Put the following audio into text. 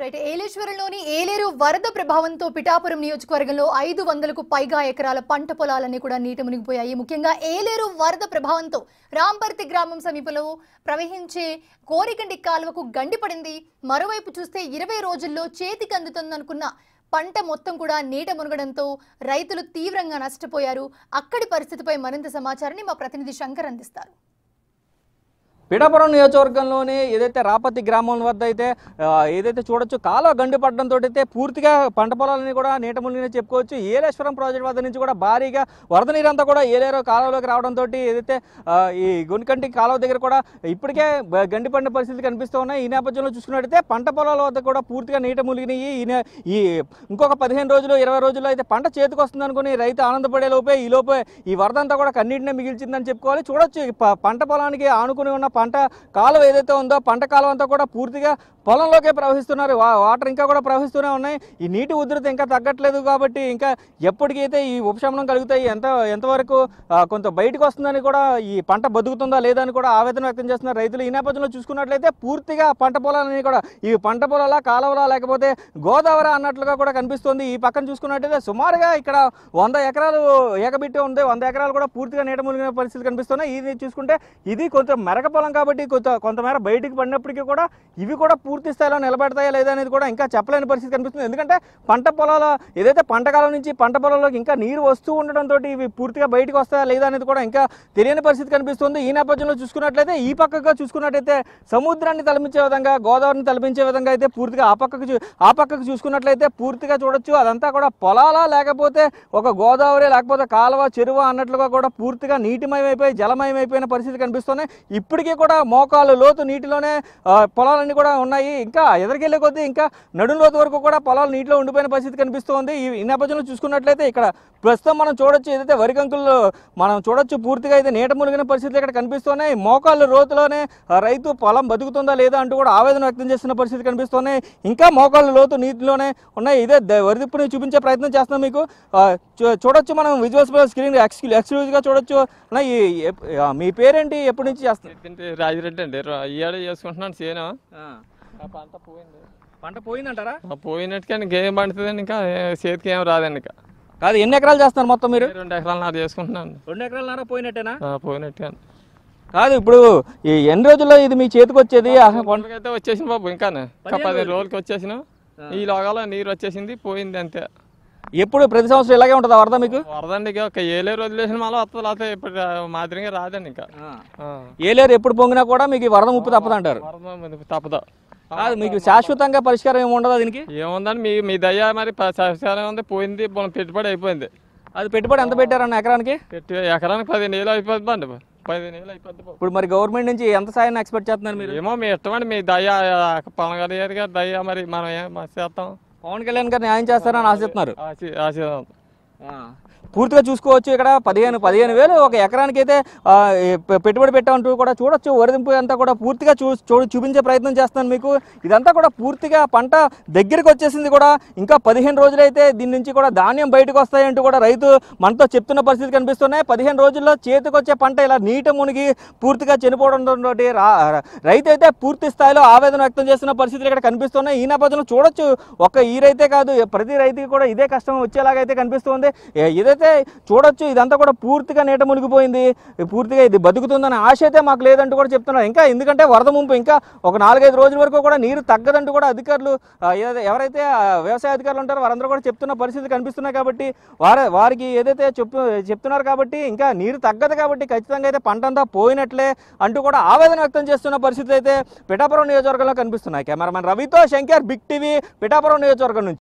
right ఏలేశ్వరంలోని Yeleru వరద ప్రభావంతో పిఠాపురం నియోజకవర్గంలో ఐదు వందలకు పైగా ఎకరాల పంట పొలాలన్నీ కూడా నీట మునిగిపోయాయి ముఖ్యంగా ఏలేరు వరద ప్రభావంతో రాంపర్తి గ్రామం సమీపంలో ప్రవహించే కోరికండి కాలువకు గండి పడింది మరోవైపు చూస్తే ఇరవై రోజుల్లో చేతికి అందుతుందనుకున్న పంట మొత్తం కూడా నీట మునగడంతో రైతులు తీవ్రంగా నష్టపోయారు అక్కడి పరిస్థితిపై మరింత సమాచారాన్ని మా ప్రతినిధి శంకర్ అందిస్తారు పిడపురం నియోజకవర్గంలోని ఏదైతే రాపతి గ్రామం వద్ద అయితే ఏదైతే చూడొచ్చు కాలువ గండి పడడంతో అయితే పూర్తిగా పంట పొలాలని కూడా నీట మునిగిన చెప్పుకోవచ్చు ఏలేశ్వరం ప్రాజెక్ట్ వద్ద నుంచి కూడా భారీగా వరద నీరంతా కూడా ఏలేరు కాలువలోకి రావడంతో ఏదైతే ఈ గునికంటి కాలువ దగ్గర కూడా ఇప్పటికే గండి పడిన పరిస్థితి కనిపిస్తూ ఉన్నాయి ఈ నేపథ్యంలో చూసుకున్నట్టయితే పంట పొలాల వద్ద కూడా పూర్తిగా నీట ములిగినాయి ఈ ఇంకొక పదిహేను రోజులు ఇరవై రోజుల్లో అయితే పంట చేతికి వస్తుంది అనుకుని రైతు ఆనందపడే లోపే ఈ లోపే ఈ వరద అంతా కూడా కన్నీటినే మిగిల్చిందని చెప్పుకోవాలి చూడొచ్చు పంట పొలానికి ఆనుకుని ఉన్న పంట కాలువ ఏదైతే ఉందో పంట కాలం అంతా కూడా పూర్తిగా పొలంలోకే ప్రవహిస్తున్నారు వాటర్ ఇంకా కూడా ప్రవహిస్తూనే ఉన్నాయి ఈ నీటి ఉధృతి ఇంకా తగ్గట్లేదు కాబట్టి ఇంకా ఎప్పటికైతే ఈ ఉపశమనం కలుగుతాయి ఎంత ఎంతవరకు కొంత బయటకు వస్తుందని కూడా ఈ పంట బతుకుతుందా లేదా అని కూడా ఆవేదన వ్యక్తం చేస్తున్నారు రైతులు ఈ నేపథ్యంలో చూసుకున్నట్లయితే పూర్తిగా పంట పొలాలని కూడా ఈ పంట పొలాల కాలువలా లేకపోతే గోదావరి అన్నట్లుగా కూడా కనిపిస్తుంది ఈ పక్కన చూసుకున్నట్లయితే సుమారుగా ఇక్కడ వంద ఎకరాలు ఏకబిట్టి ఉంది వంద ఎకరాలు కూడా పూర్తిగా నీట మునిగిన పరిస్థితి కనిపిస్తున్నాయి ఇది చూసుకుంటే ఇది కొంచెం మెరక పొలం కాలం కాబట్టి కొంత కొంతమేర బయటికి పడినప్పటికీ కూడా ఇవి కూడా పూర్తి స్థాయిలో నిలబడతాయా లేదా అనేది కూడా ఇంకా చెప్పలేని పరిస్థితి కనిపిస్తుంది ఎందుకంటే పంట పొలాల ఏదైతే పంట కాలం నుంచి పంట పొలాల్లోకి ఇంకా నీరు వస్తూ ఉండడంతో ఇవి పూర్తిగా బయటకు వస్తాయా లేదా అనేది కూడా ఇంకా తెలియని పరిస్థితి కనిపిస్తుంది ఈ నేపథ్యంలో చూసుకున్నట్లయితే ఈ పక్కగా చూసుకున్నట్లయితే సముద్రాన్ని తలపించే విధంగా గోదావరిని తలపించే విధంగా అయితే పూర్తిగా ఆ పక్కకు ఆ పక్కకు చూసుకున్నట్లయితే పూర్తిగా చూడొచ్చు అదంతా కూడా పొలాలా లేకపోతే ఒక గోదావరి లేకపోతే కాలువ చెరువు అన్నట్లుగా కూడా పూర్తిగా నీటిమయమైపోయి అయిపోయి జలమయం అయిపోయిన పరిస్థితి కనిపిస్తున్నాయి ఇప్పటికీ కూడా మోకాలు లోతు నీటిలోనే పొలాలన్నీ కూడా ఉన్నాయి ఇంకా ఎదరికెళ్ళే కొద్దీ ఇంకా నడుం లోతు వరకు కూడా పొలాలు నీటిలో ఉండిపోయిన పరిస్థితి కనిపిస్తుంది ఈ నేపథ్యంలో చూసుకున్నట్లయితే ఇక్కడ ప్రస్తుతం మనం చూడొచ్చు ఏదైతే వరి కంకులు మనం చూడొచ్చు పూర్తిగా అయితే నీట మునిగిన పరిస్థితులు ఇక్కడ కనిపిస్తున్నాయి మోకాళ్ళు లోతులోనే రైతు పొలం బతుకుతుందా లేదా అంటూ కూడా ఆవేదన వ్యక్తం చేస్తున్న పరిస్థితి కనిపిస్తున్నాయి ఇంకా మోకాళ్ళు లోతు నీటిలోనే ఉన్నాయి ఇదే వరిదిప్పుని చూపించే ప్రయత్నం చేస్తున్నాం మీకు చూడొచ్చు మనం విజువల్స్ స్క్రీన్ ఎక్స్క్లూజివ్గా చూడొచ్చు ఈ మీ పేరేంటి ఎప్పటి నుంచి చేస్తున్నాం రాజిరెడ్డి అండి ఇయ్యాడ చేసుకుంటున్నాను చేయనా పంట పోయింది పంట పోయిందంటారా కానీ ఇంకేం పండుతుంది ఇంకా చేతికి ఏం రాదండి ఇంకా కాదు ఎన్ని ఎకరాలు చేస్తున్నారు మొత్తం మీరు రెండు ఎకరాలు నార చేసుకుంటున్నాను రెండు ఎకరాలు నార పోయినట్టేనా పోయినట్టు కాదు ఇప్పుడు ఎన్ని రోజుల్లో ఇది మీ చేతికి వచ్చేది అయితే వచ్చేసింది బాబు ఇంకా పదిహేను రోజులకి వచ్చేసిన ఈ లోగాలో నీరు వచ్చేసింది పోయింది అంతే ఎప్పుడు ప్రతి సంవత్సరం ఇలాగే ఉంటుంది వరద మీకు వరదండి ఒక ఏలేరు వదిలేసిన మాలో వస్తుంది లేకపోతే ఇప్పుడు మాదిరిగా రాదండి ఇంకా ఏలేరు ఎప్పుడు పొంగినా కూడా మీకు వరద ముప్పు తప్పదు అంటారు తప్పదా కాదు మీకు శాశ్వతంగా పరిష్కారం ఏమి దీనికి ఏముందని మీ మీ దయ మరి శాశ్వతంగా ఉంది పోయింది పెట్టుబడి అయిపోయింది అది పెట్టుబడి ఎంత పెట్టారన్న ఎకరానికి ఎకరానికి పదిహేను వేలు అయిపోద్ది అండి పదిహేను వేలు అయిపోద్ది ఇప్పుడు మరి గవర్నమెంట్ నుంచి ఎంత సాయం ఎక్స్పెక్ట్ చేస్తున్నారు మీరు ఏమో మీ ఇష్టమండి మీ దయ పవన్ కళ్యాణ్ దయ మరి మనం ఏం చేస్తాం పవన్ కళ్యాణ్ గారు న్యాయం చేస్తారని ఆశిస్తున్నారు పూర్తిగా చూసుకోవచ్చు ఇక్కడ పదిహేను పదిహేను వేలు ఒక ఎకరానికి అయితే పెట్టుబడి పెట్టామంటూ కూడా చూడొచ్చు వరదింపు అంతా కూడా పూర్తిగా చూ చూపించే ప్రయత్నం చేస్తున్నాను మీకు ఇదంతా కూడా పూర్తిగా పంట దగ్గరికి వచ్చేసింది కూడా ఇంకా పదిహేను రోజులైతే దీని నుంచి కూడా ధాన్యం బయటకు వస్తాయంటూ కూడా రైతు మనతో చెప్తున్న పరిస్థితి కనిపిస్తున్నాయి పదిహేను రోజుల్లో చేతికొచ్చే పంట ఇలా నీట మునిగి పూర్తిగా చనిపోవడం రైతు అయితే పూర్తి స్థాయిలో ఆవేదన వ్యక్తం చేస్తున్న పరిస్థితులు ఇక్కడ కనిపిస్తున్నాయి ఈ నేపథ్యంలో చూడొచ్చు ఒక్క ఈ రైతే కాదు ప్రతి రైతుకి కూడా ఇదే కష్టం వచ్చేలాగైతే కనిపిస్తుంది ఏదైతే అయితే చూడొచ్చు ఇదంతా కూడా పూర్తిగా నీట మునిగిపోయింది పూర్తిగా ఇది బతుకుతుందనే ఆశ అయితే మాకు లేదంటూ కూడా చెప్తున్నారు ఇంకా ఎందుకంటే వరద ముంపు ఇంకా ఒక నాలుగైదు రోజుల వరకు కూడా నీరు తగ్గదంటూ కూడా అధికారులు ఎవరైతే వ్యవసాయ అధికారులు ఉంటారో వారందరూ కూడా చెప్తున్న పరిస్థితి కనిపిస్తున్నాయి కాబట్టి వారి వారికి ఏదైతే చెప్పు చెప్తున్నారు కాబట్టి ఇంకా నీరు తగ్గదు కాబట్టి ఖచ్చితంగా అయితే పంట అంతా పోయినట్లే అంటూ కూడా ఆవేదన వ్యక్తం చేస్తున్న పరిస్థితి అయితే పిఠాపురం నియోజకవర్గంలో కనిపిస్తున్నాయి కెమెరామెన్ రవితో శంకర్ బిగ్ టీవీ పిఠాపురం నియోజకవర్గం నుంచి